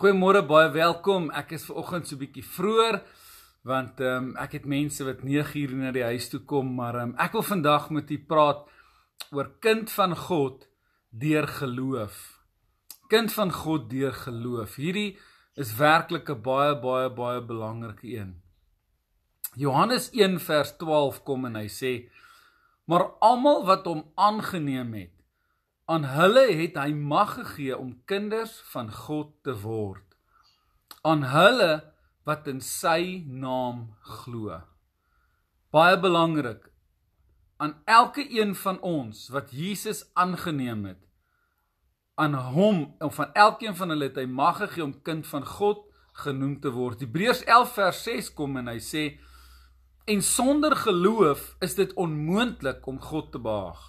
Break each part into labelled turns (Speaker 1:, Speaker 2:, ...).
Speaker 1: Goeiemôre, baie welkom. Ek is ver oggend so bietjie vroeër want ehm um, ek het mense wat 9uur na die huis toe kom, maar ehm um, ek wil vandag met u praat oor kind van God deur geloof. Kind van God deur geloof. Hierdie is werklik 'n baie baie baie belangrike een. Johannes 1 vers 12 kom en hy sê: "Maar almal wat hom aangeneem het, Aan hulle het hy mag gegee om kinders van God te word. Aan hulle wat in sy naam glo. Baie belangrik aan elke een van ons wat Jesus aangeneem het aan hom of van elkeen van hulle het hy mag gegee om kind van God genoem te word. Hebreërs 11 vers 6 kom en hy sê en sonder geloof is dit onmoontlik om God te behaag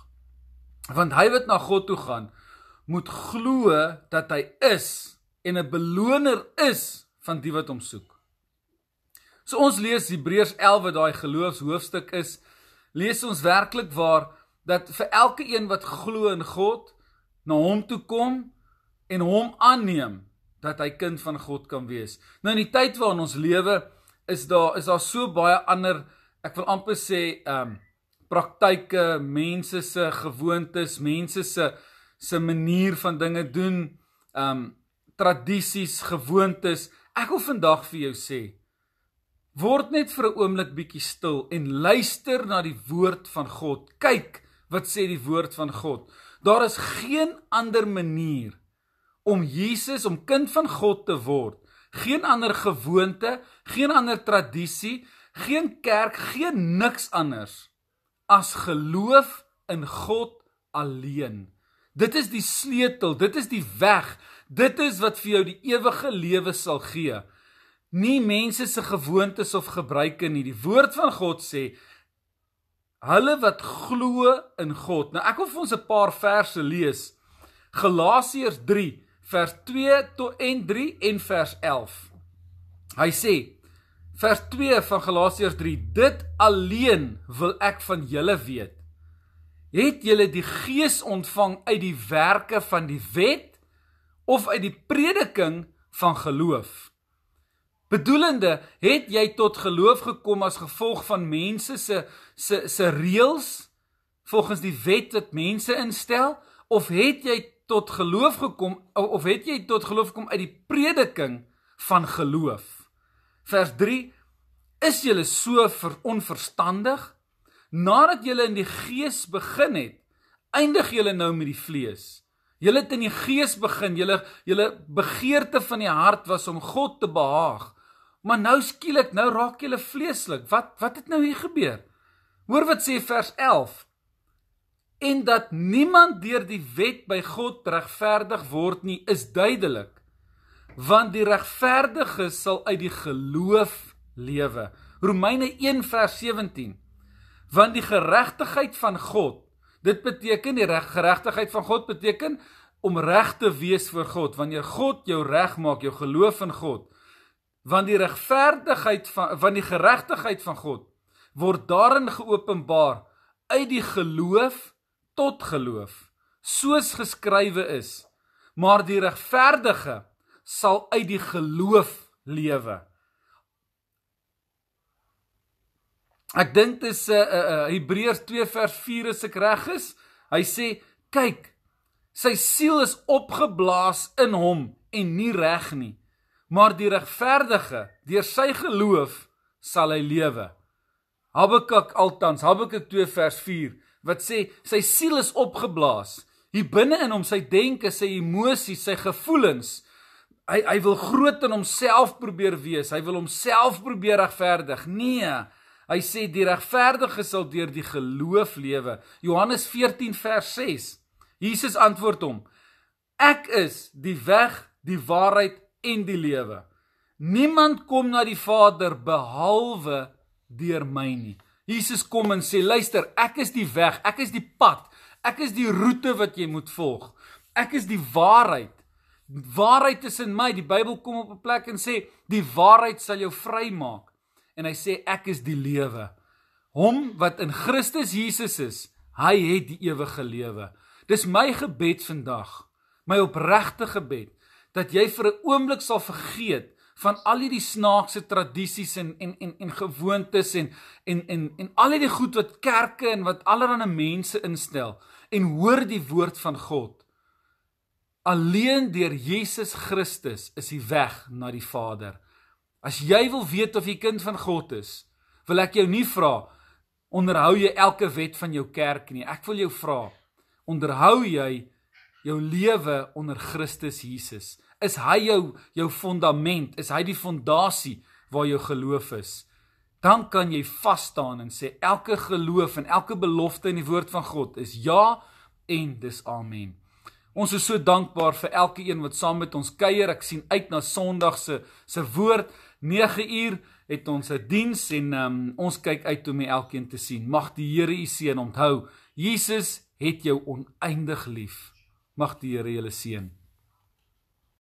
Speaker 1: want hy wat na God toe gaan moet glo dat hy is en 'n beloner is van die wat hom soek. So ons lees Hebreërs 11 wat daai geloofshoofstuk is, lees ons werklik waar dat vir elke een wat glo in God, na hom toe kom en hom aanneem dat hy kind van God kan wees. Nou in die tyd waarin ons lewe is daar is daar so baie ander ek wil amper sê ehm um, praktyke, mense se gewoontes, mense se se manier van dinge doen, ehm um, tradisies, gewoontes. Ek wil vandag vir jou sê, word net vir 'n oomblik bietjie stil en luister na die woord van God. Kyk wat sê die woord van God. Daar is geen ander manier om Jesus om kind van God te word. Geen ander gewoonte, geen ander tradisie, geen kerk, geen niks anders as geloof in God alleen. Dit is die sleutel, dit is die weg. Dit is wat vir jou die ewige lewe sal gee. Nie mense se gewoontes of gebruike nie. Die woord van God sê hulle wat glo in God. Nou ek wil vir ons 'n paar verse lees. Galasiërs 3 vers 2 tot en 3 en vers 11. Hy sê vers 2 van Galasiërs 3 dit alleen wil ek van julle weet het julle die gees ontvang uit die werke van die wet of uit die prediking van geloof bedoelende het jy tot geloof gekom as gevolg van mense se se se reëls volgens die wet wat mense instel of het jy tot geloof gekom of het jy tot geloof gekom uit die prediking van geloof Vers 3: Is julle so ver onverstandig? Nadat julle in die gees begin het, eindig julle nou met die vlees. Julle het in die gees begin, julle julle begeerte van die hart was om God te behaag. Maar nou skielik, nou raak julle vleeslik. Wat wat het nou hier gebeur? Hoor wat sê vers 11 en dat niemand deur die wet by God regverdig word nie is duidelik want die regverdige sal uit die geloof lewe. Romeine 1:17. Want die geregtigheid van God, dit beteken die geregtigheid van God beteken om reg te wees vir God wanneer God jou reg maak, jou geloof in God. Want die regverdigheid van van die geregtigheid van God word daarin geopenbaar uit die geloof tot geloof soos geskrywe is maar die regverdige sal uit die geloof lewe. Ek dink dit is 'n uh, eh, uh, eh, uh, eh, Hebreërs 2 vers 4 as ek reg is. Hy sê, kyk, sy siel is opgeblaas in hom en nie reg nie. Maar die regverdige, deur sy geloof sal hy lewe. Habakuk altans, Habakuk 2 vers 4 wat sê sy siel is opgeblaas. Hier binne in hom sy denke, sy emosies, sy gevoelens, Hy hy wil groot in homself probeer wees. Hy wil homself probeer regverdig. Nee. Hy sê die regverdige sal deur die geloof lewe. Johannes 14 vers 6. Jesus antwoord hom: Ek is die weg, die waarheid en die lewe. Niemand kom na die Vader behalwe deur my nie. Jesus kom en sê: "Luister, ek is die weg, ek is die pad, ek is die roete wat jy moet volg. Ek is die waarheid waarheid is in my. Die Bybel kom op 'n plek en sê die waarheid sal jou vrymaak. En hy sê ek is die lewe. Hom wat in Christus Jesus is, hy het die ewige lewe. Dis my gebed vandag. My opregte gebed dat jy vir 'n oomblik sal vergeet van al hierdie snaakse tradisies en en en en gewoontes en en en en al hierdie goed wat kerke en wat allerlei mense instel en hoor die woord van God Alleen deur Jesus Christus is die weg na die Vader. As jy wil weet of jy kind van God is, wil ek jou nie vra onderhou jy elke wet van jou kerk nie. Ek wil jou vra, onderhou jy jou lewe onder Christus Jesus? Is hy jou jou fondament? Is hy die fondasie waar jou geloof is? Dan kan jy vas staan en sê elke geloof en elke belofte in die woord van God is ja en dis amen. Ons is so dankbaar vir elke een wat saam met ons kuier. Ek sien uit na Sondag se se woord. 9 uur het ons 'n diens en um, ons kyk uit om elkeen te sien. Mag die Here u seën. Onthou, Jesus het jou oneindig lief. Mag die Here julle seën.